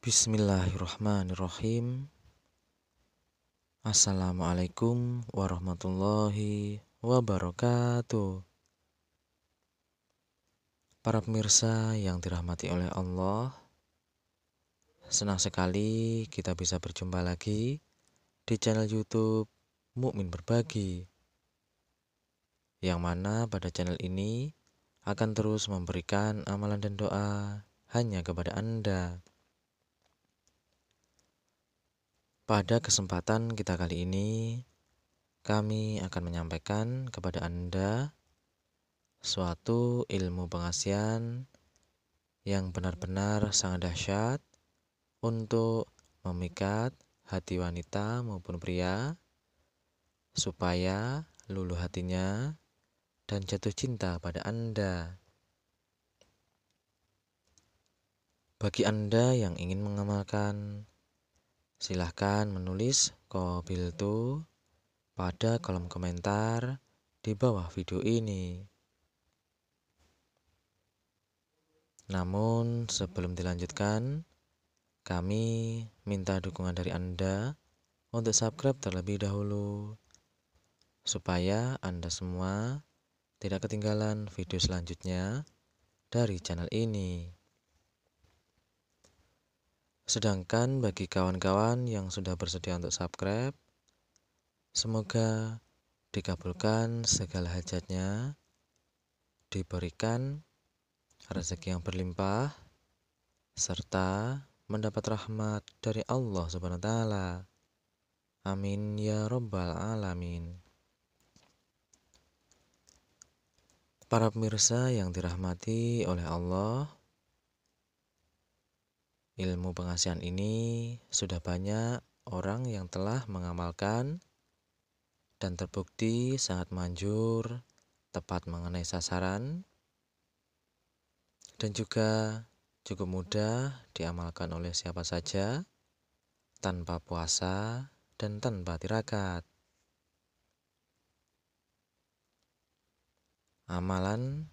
Bismillahirrahmanirrahim Assalamualaikum warahmatullahi wabarakatuh Para pemirsa yang dirahmati oleh Allah Senang sekali kita bisa berjumpa lagi di channel youtube Mukmin Berbagi Yang mana pada channel ini akan terus memberikan amalan dan doa hanya kepada Anda Pada kesempatan kita kali ini, kami akan menyampaikan kepada Anda suatu ilmu pengasihan yang benar-benar sangat dahsyat untuk memikat hati wanita maupun pria supaya luluh hatinya dan jatuh cinta pada Anda. Bagi Anda yang ingin mengamalkan Silahkan menulis Kobiltu pada kolom komentar di bawah video ini. Namun sebelum dilanjutkan, kami minta dukungan dari Anda untuk subscribe terlebih dahulu supaya Anda semua tidak ketinggalan video selanjutnya dari channel ini. Sedangkan bagi kawan-kawan yang sudah bersedia untuk subscribe, semoga dikabulkan segala hajatnya, diberikan rezeki yang berlimpah, serta mendapat rahmat dari Allah Subhanahu wa taala. Amin ya rabbal alamin. Para pemirsa yang dirahmati oleh Allah, Ilmu pengasihan ini sudah banyak orang yang telah mengamalkan dan terbukti sangat manjur, tepat mengenai sasaran, dan juga cukup mudah diamalkan oleh siapa saja tanpa puasa dan tanpa tirakat. Amalan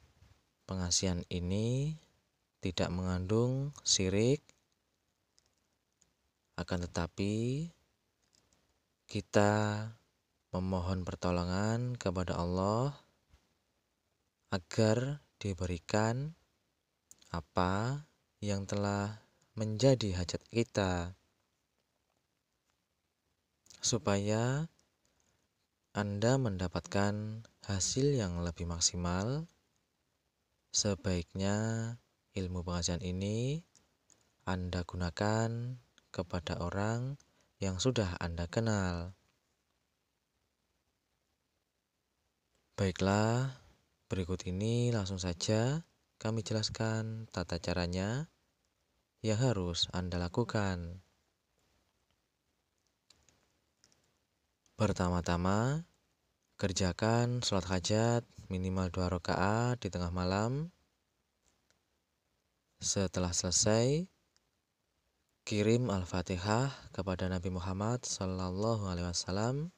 pengasihan ini tidak mengandung sirik akan tetapi, kita memohon pertolongan kepada Allah agar diberikan apa yang telah menjadi hajat kita, supaya Anda mendapatkan hasil yang lebih maksimal. Sebaiknya ilmu pengajian ini Anda gunakan kepada orang yang sudah Anda kenal. Baiklah, berikut ini langsung saja kami jelaskan tata caranya yang harus Anda lakukan. Pertama-tama, kerjakan sholat hajat minimal dua rakaat di tengah malam. Setelah selesai, kirim Al-Fatihah kepada Nabi Muhammad Sallallahu Alaihi Wasallam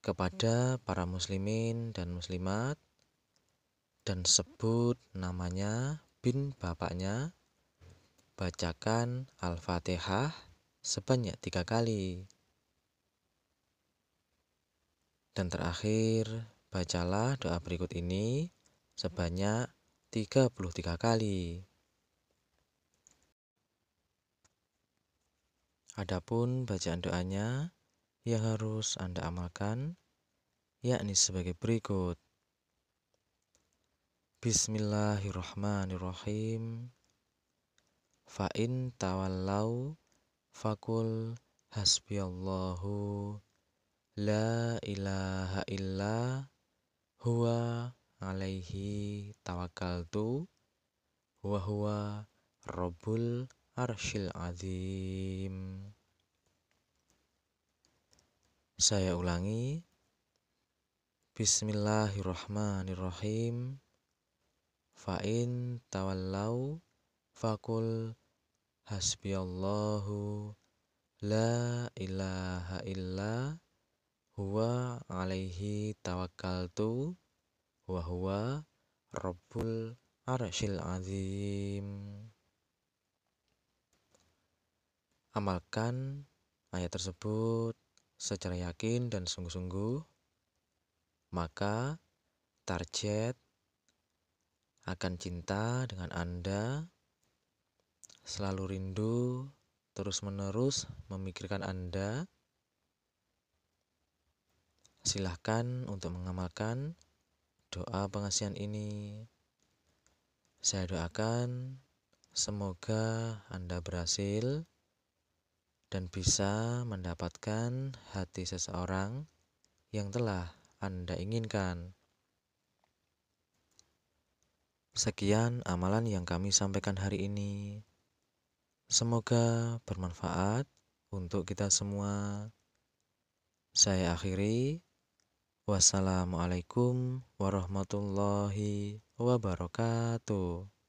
kepada para muslimin dan muslimat dan sebut namanya bin bapaknya bacakan Al-Fatihah sebanyak tiga kali dan terakhir bacalah doa berikut ini sebanyak 33 kali Adapun bacaan doanya yang harus Anda amalkan yakni sebagai berikut. Bismillahirrahmanirrahim. in tawallau fakul hasbiyallahu la ilaha illa huwa alaihi tawakkaltu wa huwa rabbul arsyil azim Saya ulangi Bismillahirrahmanirrahim Fa'in tawallau fakul hasbiyallahu la ilaha illa huwa alaihi tawakkaltu wa huwa rabbul arsyil azim Amalkan ayat tersebut secara yakin dan sungguh-sungguh, maka target akan cinta dengan Anda, selalu rindu terus-menerus memikirkan Anda. Silahkan untuk mengamalkan doa pengasihan ini. Saya doakan semoga Anda berhasil dan bisa mendapatkan hati seseorang yang telah Anda inginkan. Sekian amalan yang kami sampaikan hari ini. Semoga bermanfaat untuk kita semua. Saya akhiri. Wassalamualaikum warahmatullahi wabarakatuh.